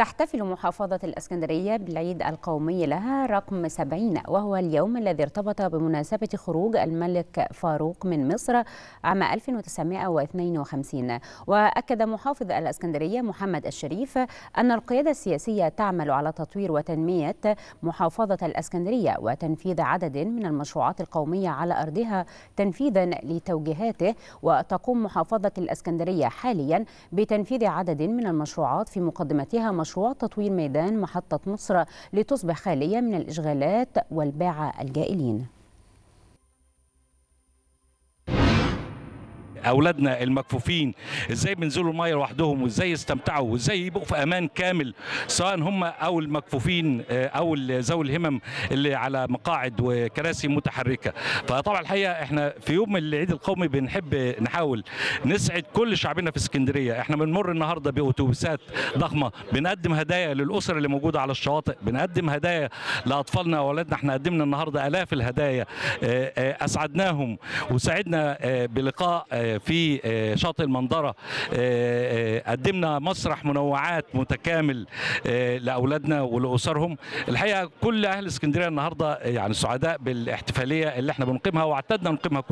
تحتفل محافظة الإسكندرية بالعيد القومي لها رقم 70 وهو اليوم الذي ارتبط بمناسبة خروج الملك فاروق من مصر عام 1952 وأكد محافظ الإسكندرية محمد الشريف أن القيادة السياسية تعمل على تطوير وتنمية محافظة الإسكندرية وتنفيذ عدد من المشروعات القومية على أرضها تنفيذا لتوجيهاته وتقوم محافظة الإسكندرية حاليا بتنفيذ عدد من المشروعات في مقدمتها مشروعات مشروع تطوير ميدان محطة مصر لتصبح خالية من الإشغالات والباعة الجائلين اولادنا المكفوفين ازاي بينزلوا الميه لوحدهم وازاي يستمتعوا وازاي يبقوا في امان كامل سواء هم او المكفوفين آه، او ذوي الهمم اللي على مقاعد وكراسي متحركه فطبعا الحقيقه احنا في يوم العيد القومي بنحب نحاول نسعد كل شعبنا في اسكندريه احنا بنمر النهارده باتوبيسات ضخمه بنقدم هدايا للاسر اللي موجوده على الشواطئ بنقدم هدايا لاطفالنا واولادنا احنا قدمنا النهارده الاف الهدايا آه، آه، اسعدناهم وسعدنا بلقاء في آه، شاطئ المنظرة آه، آه، قدمنا مسرح منوعات متكامل لأولادنا ولأسرهم الحقيقة كل أهل اسكندرية النهاردة يعني سعداء بالاحتفالية اللي احنا بنقيمها واعتدنا نقيمها